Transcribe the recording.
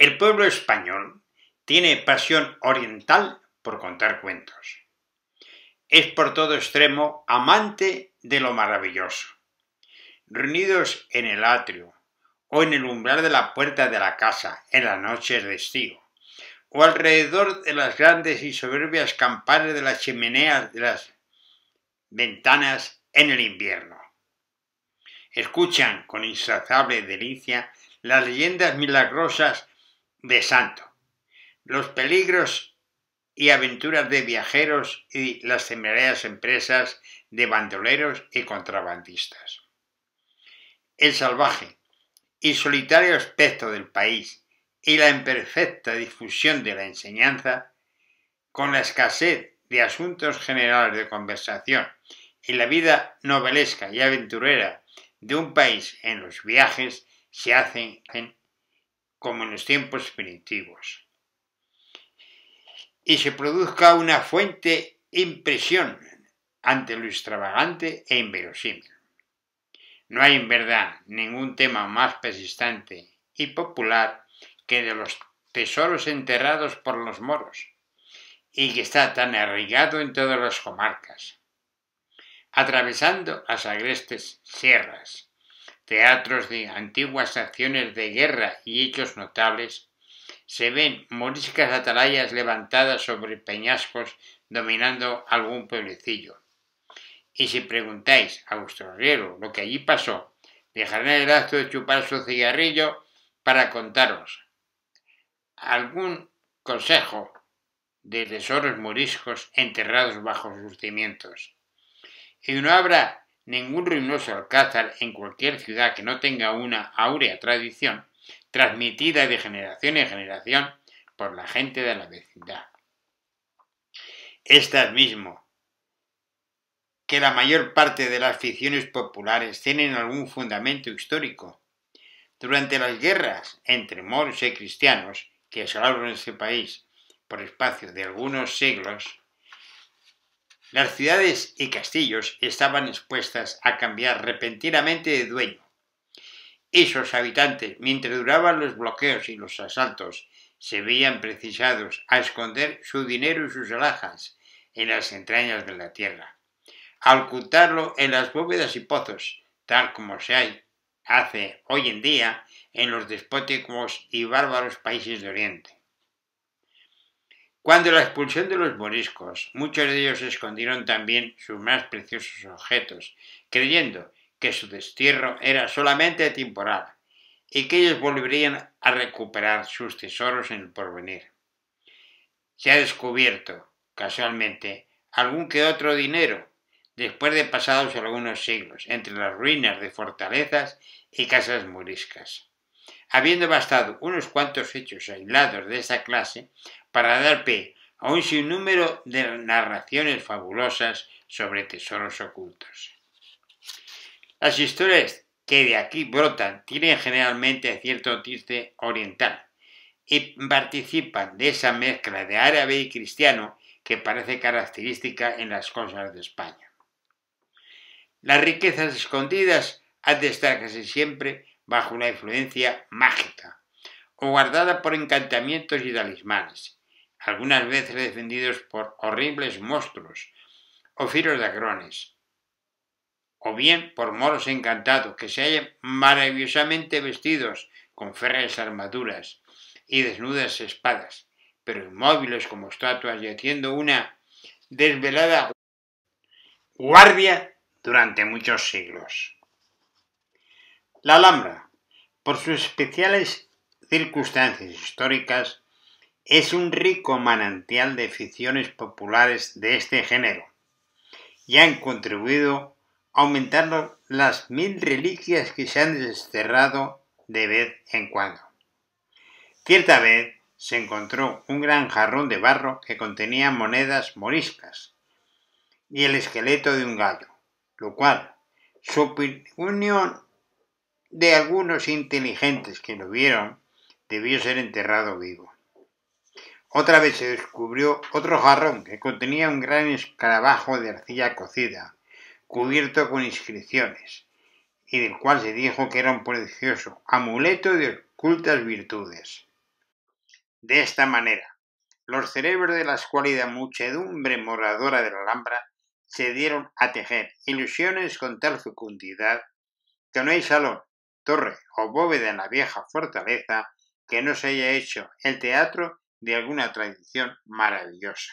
El pueblo español tiene pasión oriental por contar cuentos. Es por todo extremo amante de lo maravilloso. Reunidos en el atrio o en el umbral de la puerta de la casa en las noches de estío, o alrededor de las grandes y soberbias campanas de las chimeneas de las ventanas en el invierno. Escuchan con insaciable delicia las leyendas milagrosas de santo. Los peligros y aventuras de viajeros y las temerarias empresas de bandoleros y contrabandistas. El salvaje y solitario aspecto del país y la imperfecta difusión de la enseñanza, con la escasez de asuntos generales de conversación y la vida novelesca y aventurera de un país en los viajes, se hacen como en los tiempos primitivos, y se produzca una fuente impresión ante lo extravagante e inverosímil. No hay en verdad ningún tema más persistente y popular que de los tesoros enterrados por los moros, y que está tan arraigado en todas las comarcas, atravesando las agrestes sierras, teatros de antiguas acciones de guerra y hechos notables, se ven moriscas atalayas levantadas sobre peñascos dominando algún pueblecillo. Y si preguntáis a vuestro riego lo que allí pasó, dejaré el acto de chupar su cigarrillo para contaros algún consejo de tesoros moriscos enterrados bajo sus cimientos. Y no habrá ningún ruinoso alcázar en cualquier ciudad que no tenga una áurea tradición, transmitida de generación en generación por la gente de la vecindad. Estas mismo que la mayor parte de las ficciones populares tienen algún fundamento histórico. Durante las guerras entre moros y cristianos que asolaron ese país por espacio de algunos siglos, las ciudades y castillos estaban expuestas a cambiar repentinamente de dueño. Esos habitantes, mientras duraban los bloqueos y los asaltos, se veían precisados a esconder su dinero y sus alhajas en las entrañas de la tierra, a ocultarlo en las bóvedas y pozos, tal como se hace hoy en día en los despóticos y bárbaros países de Oriente. Cuando la expulsión de los moriscos, muchos de ellos escondieron también sus más preciosos objetos, creyendo que su destierro era solamente temporal y que ellos volverían a recuperar sus tesoros en el porvenir. Se ha descubierto, casualmente, algún que otro dinero, después de pasados algunos siglos, entre las ruinas de fortalezas y casas moriscas. Habiendo bastado unos cuantos hechos aislados de esa clase para dar pie a un sinnúmero de narraciones fabulosas sobre tesoros ocultos. Las historias que de aquí brotan tienen generalmente cierto tinte oriental y participan de esa mezcla de árabe y cristiano que parece característica en las cosas de España. Las riquezas escondidas han de estar casi siempre bajo una influencia mágica o guardada por encantamientos y talismanes, algunas veces defendidos por horribles monstruos o filos agrones, o bien por moros encantados que se hallan maravillosamente vestidos con férreas armaduras y desnudas espadas, pero inmóviles como estatuas y haciendo una desvelada guardia durante muchos siglos. La Alhambra, por sus especiales circunstancias históricas, es un rico manantial de ficciones populares de este género y han contribuido a aumentar las mil reliquias que se han desterrado de vez en cuando. Cierta vez se encontró un gran jarrón de barro que contenía monedas moriscas y el esqueleto de un gallo, lo cual, su opinión de algunos inteligentes que lo vieron, debió ser enterrado vivo. Otra vez se descubrió otro jarrón que contenía un gran escarabajo de arcilla cocida, cubierto con inscripciones, y del cual se dijo que era un precioso amuleto de ocultas virtudes. De esta manera, los cerebros de la escuálida muchedumbre moradora de la Alhambra se dieron a tejer ilusiones con tal fecundidad que no hay salón, torre o bóveda en la vieja fortaleza que no se haya hecho el teatro de alguna tradición maravillosa.